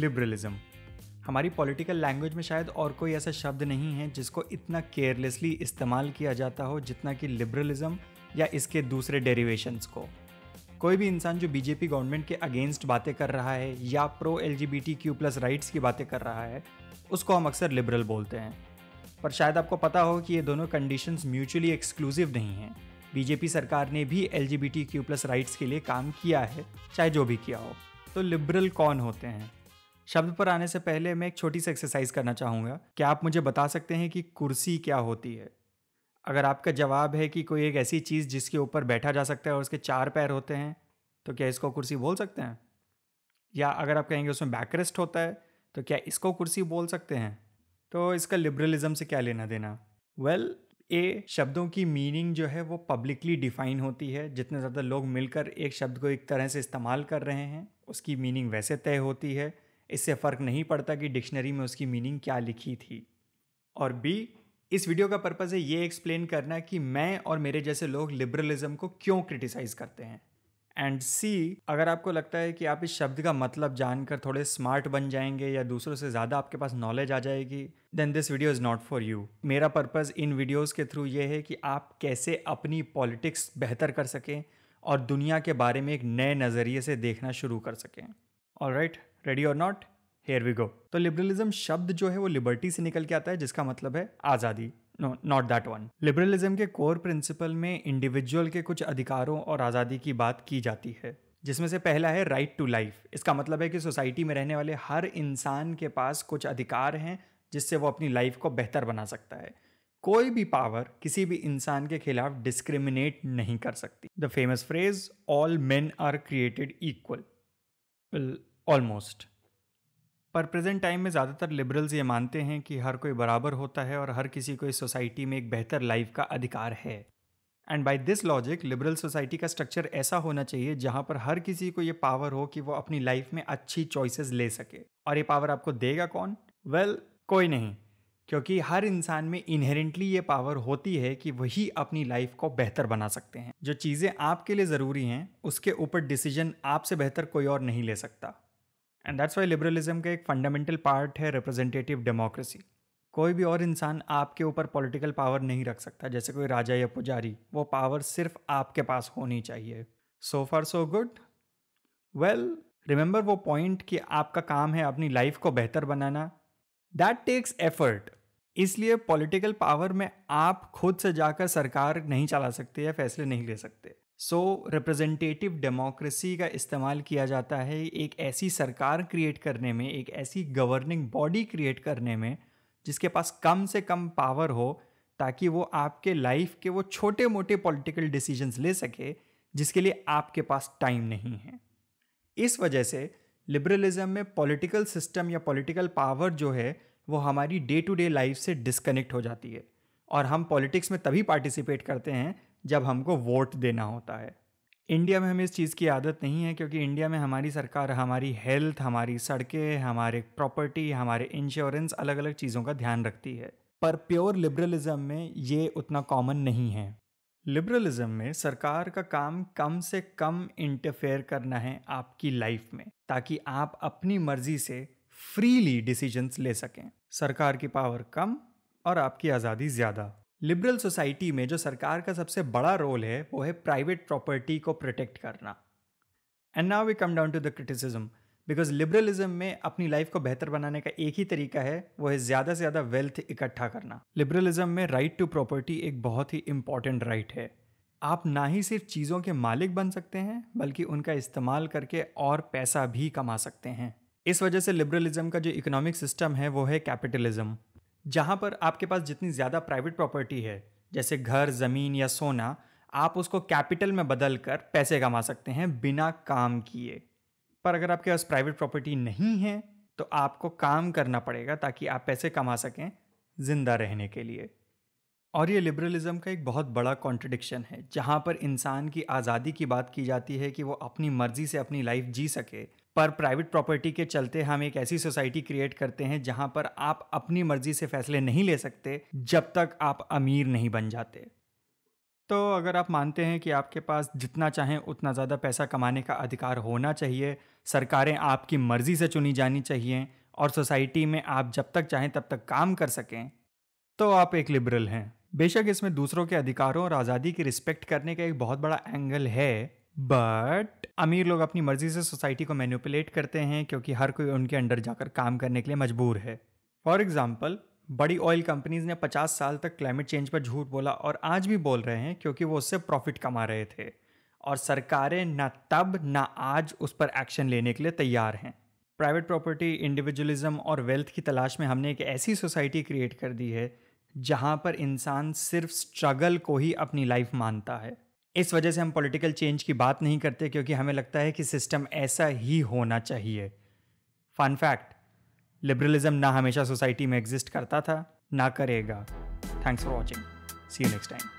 Liberalism हमारी political language में शायद और कोई ऐसा शब्द नहीं है जिसको इतना केयरलेसली इस्तेमाल किया जाता हो जितना कि लिबरलिज्म या इसके दूसरे डेरिवेशंस को कोई भी इंसान जो बीजेपी गवर्नमेंट के अगेंस्ट बातें कर रहा है या pro L G B T Q plus rights की बातें कर रहा है उसको हम अक्सर लिबरल बोलते हैं पर शायद आपको पता हो कि ये दोनों कंडीशंस म्यूचुअली एक्सक्लूसिव नहीं हैं बीजेपी सरकार ने भी L G B T Q plus rights के लिए काम किया है चाहे जो भी किया हो तो लिबरल कौन होते हैं शब्द पर आने से पहले मैं एक छोटी सी एक्सरसाइज करना चाहूँगा क्या आप मुझे बता सकते हैं कि कुर्सी क्या होती है अगर आपका जवाब है कि कोई एक ऐसी चीज़ जिसके ऊपर बैठा जा सकता है और उसके चार पैर होते हैं तो क्या इसको कुर्सी बोल सकते हैं या अगर आप कहेंगे उसमें बैकरेस्ट होता है तो क्या इसको कुर्सी बोल सकते हैं तो इसका लिबरलिज्म से क्या लेना देना वेल well, ए शब्दों की मीनिंग जो है वो पब्लिकली डिफाइन होती है जितने ज़्यादा लोग मिलकर एक शब्द को एक तरह से इस्तेमाल कर रहे हैं उसकी मीनिंग वैसे तय होती है इससे फ़र्क नहीं पड़ता कि डिक्शनरी में उसकी मीनिंग क्या लिखी थी और बी इस वीडियो का पर्पज़ है ये एक्सप्लेन करना कि मैं और मेरे जैसे लोग लिबरलिज्म को क्यों क्रिटिसाइज़ करते हैं एंड सी अगर आपको लगता है कि आप इस शब्द का मतलब जानकर थोड़े स्मार्ट बन जाएंगे या दूसरों से ज़्यादा आपके पास नॉलेज आ जाएगी then this video is not for you मेरा पर्पज़ इन वीडियोज़ के थ्रू ये है कि आप कैसे अपनी पॉलिटिक्स बेहतर कर सकें और दुनिया के बारे में एक नए नज़रिए से देखना शुरू कर सकें ऑल राइट right? रेडी और नॉट हेयर वी गो तो लिबरलिज्म शब्द जो है वो लिबर्टी से निकल के आता है जिसका मतलब है आज़ादी no not that one liberalism के कोर प्रिंसिपल में इंडिविजुअल के कुछ अधिकारों और आज़ादी की बात की जाती है जिसमें से पहला है राइट टू लाइफ इसका मतलब है कि सोसाइटी में रहने वाले हर इंसान के पास कुछ अधिकार हैं जिससे वो अपनी लाइफ को बेहतर बना सकता है कोई भी पावर किसी भी इंसान के खिलाफ डिस्क्रिमिनेट नहीं कर सकती the famous phrase all men are created equal almost पर प्रेजेंट टाइम में ज़्यादातर लिबरल्स ये मानते हैं कि हर कोई बराबर होता है और हर किसी को इस सोसाइटी में एक बेहतर लाइफ का अधिकार है and by this logic liberal society का स्ट्रक्चर ऐसा होना चाहिए जहाँ पर हर किसी को ये पावर हो कि वो अपनी लाइफ में अच्छी चॉइसेस ले सके और ये पावर आपको देगा कौन वेल well, कोई नहीं क्योंकि हर इंसान में इनहेरेंटली ये पावर होती है कि वही अपनी लाइफ को बेहतर बना सकते हैं जो चीज़ें आपके लिए ज़रूरी हैं उसके ऊपर डिसीजन आपसे बेहतर कोई और नहीं ले सकता एंड दैट्स वाई लिबरलिज्म का एक फंडामेंटल पार्ट है रिप्रेजेंटेटिव डेमोक्रेसी कोई भी और इंसान आपके ऊपर पॉलिटिकल पावर नहीं रख सकता जैसे कोई राजा या पुजारी वो पावर सिर्फ आपके पास होनी चाहिए so far so good well remember वो पॉइंट कि आपका काम है अपनी लाइफ को बेहतर बनाना दैट टेक्स एफर्ट इसलिए पॉलिटिकल पावर में आप खुद से जाकर सरकार नहीं चला सकते या फैसले नहीं ले सकते सो रिप्रेजेंटेटिव डेमोक्रेसी का इस्तेमाल किया जाता है एक ऐसी सरकार क्रिएट करने में एक ऐसी गवर्निंग बॉडी क्रिएट करने में जिसके पास कम से कम पावर हो ताकि वो आपके लाइफ के वो छोटे मोटे पॉलिटिकल डिसीजंस ले सके जिसके लिए आपके पास टाइम नहीं है इस वजह से लिबरलिज्म में पॉलिटिकल सिस्टम या पॉलिटिकल पावर जो है वो हमारी डे टू डे लाइफ से डिस्कनेक्ट हो जाती है और हम पॉलिटिक्स में तभी पार्टिसिपेट करते हैं जब हमको वोट देना होता है इंडिया में हमें इस चीज़ की आदत नहीं है क्योंकि इंडिया में हमारी सरकार हमारी हेल्थ हमारी सड़कें हमारे प्रॉपर्टी हमारे इंश्योरेंस अलग अलग चीज़ों का ध्यान रखती है पर प्योर लिबरलिज्म में ये उतना कॉमन नहीं है लिबरलिज्म में सरकार का काम कम से कम इंटरफेयर करना है आपकी लाइफ में ताकि आप अपनी मर्जी से फ्रीली डिसीजंस ले सकें सरकार की पावर कम और आपकी आज़ादी ज़्यादा लिबरल सोसाइटी में जो सरकार का सबसे बड़ा रोल है वो है प्राइवेट प्रॉपर्टी को प्रोटेक्ट करना and now we come down to the criticism because liberalism में अपनी लाइफ को बेहतर बनाने का एक ही तरीका है वो है ज़्यादा से ज़्यादा वेल्थ इकट्ठा करना लिबरलिज्म में राइट टू प्रॉपर्टी एक बहुत ही इंपॉर्टेंट राइट है आप ना ही सिर्फ चीज़ों के मालिक बन सकते हैं बल्कि उनका इस्तेमाल करके और पैसा भी कमा सकते हैं इस वजह से लिबरलिज्म का जो इकोनॉमिक सिस्टम है वो है कैपिटलिज्म जहाँ पर आपके पास जितनी ज़्यादा प्राइवेट प्रॉपर्टी है जैसे घर ज़मीन या सोना आप उसको कैपिटल में बदल कर पैसे कमा सकते हैं बिना काम किए पर अगर आपके पास प्राइवेट प्रॉपर्टी नहीं है तो आपको काम करना पड़ेगा ताकि आप पैसे कमा सकें ज़िंदा रहने के लिए और ये लिबरलिज्म का एक बहुत बड़ा कॉन्ट्रडिक्शन है जहाँ पर इंसान की आज़ादी की बात की जाती है कि वो अपनी मर्ज़ी से अपनी लाइफ जी सके पर प्राइवेट प्रॉपर्टी के चलते हम एक ऐसी सोसाइटी क्रिएट करते हैं जहां पर आप अपनी मर्जी से फैसले नहीं ले सकते जब तक आप अमीर नहीं बन जाते तो अगर आप मानते हैं कि आपके पास जितना चाहें उतना ज़्यादा पैसा कमाने का अधिकार होना चाहिए सरकारें आपकी मर्ज़ी से चुनी जानी चाहिए और सोसाइटी में आप जब तक चाहें तब तक काम कर सकें तो आप एक लिबरल हैं बेशक इसमें दूसरों के अधिकारों और आज़ादी की रिस्पेक्ट करने का एक बहुत बड़ा एंगल है बट अमीर लोग अपनी मर्जी से सोसाइटी को मैनिपुलेट करते हैं क्योंकि हर कोई उनके अंडर जाकर काम करने के लिए मजबूर है फॉर एग्जाम्पल बड़ी ऑयल कंपनीज ने 50 साल तक क्लाइमेट चेंज पर झूठ बोला और आज भी बोल रहे हैं क्योंकि वो उससे प्रॉफिट कमा रहे थे और सरकारें ना तब ना आज उस पर एक्शन लेने के लिए तैयार हैं प्राइवेट प्रॉपर्टी इंडिविजुअलिज्म और वेल्थ की तलाश में हमने एक ऐसी सोसाइटी क्रिएट कर दी है जहाँ पर इंसान सिर्फ स्ट्रगल को ही अपनी लाइफ मानता है इस वजह से हम पॉलिटिकल चेंज की बात नहीं करते क्योंकि हमें लगता है कि सिस्टम ऐसा ही होना चाहिए फन फैक्ट लिबरलिज्म ना हमेशा सोसाइटी में एग्जिस्ट करता था ना करेगा thanks for watching see you next time